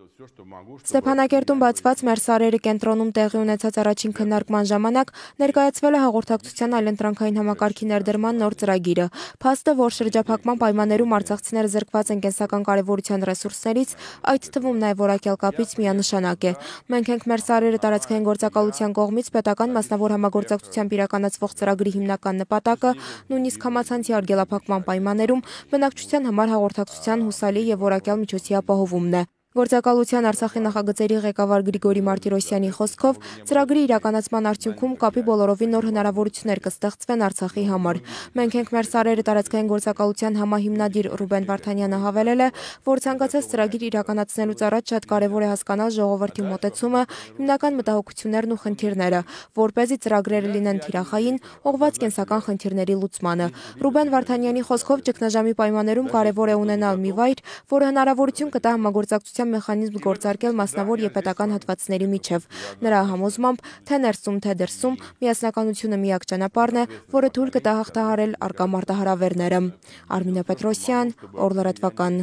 Ստեփանակերտում բացված Մերսարերի կենտրոնում տեղի ունեցած առաջին քննարկման ժամանակ ներկայացվել է հաղորդակցության այլընտրանքային համակարգի ներդրման նոր ծրագիրը։ Փաստը, որ շրջափակման պայմաններում արցախցիները զրկված են կենսական կարևորության ռեսուրսներից, այդ թվում նաև որակյալ կապից միանշանակ է։ Մենք ենք Մերսարերը տարածքային գործակալության կողմից պետական մասնավոր համագործակցությամբ իրականացվող ծրագրի հիմնական նպատակը նույնիսկ համացանցի արգելափակման պայմաններում բնակչության համար հաղորդակցության հուսալի եւ որակյալ միջոցի ապահովումն է։ Գործակալության Արցախի նախագծերի ղեկավար Գրիգորի Մարտիրոսյանի խոսքով ծրագրի իրականացման արդյունքում կապի բոլորովին նոր հնարավորություններ կստեղծվեն Արցախի համար։ Մենք ենք մեր սարերը տարածքային գործակալության համահիմնադիր Ռուբեն Վարդանյանը հավելել է, որ ցանկացած ծրագիր իրականացնելուց առաջ շատ կարևոր է հասկանալ ժողովրդի մտածումը, հիմնական մտահոգություններն ու խնդիրները, որ เป զի ծրագրերը լինեն թիրախային, ուղղված կենսական խնդիրների լուծմանը։ Ռուբեն Վարդանյանի խոսքով ճգնաժամի պայմաններում կարևոր է ունենալ մի վայր, որը հնարավորություն կտա համագործակցության համագործակցության մեխանիզմ գործարկել մասնավոր եւ պետական հատվածների միջև։ Նրա համոզմամբ, թե ներսում, թե դրսում միասնականությունը միակ ճանապարհն է, որը թույլ կտա հաղթահարել արկա մարտահրավերները։ Արմինե Պետրոսյան, Օրլարատվական։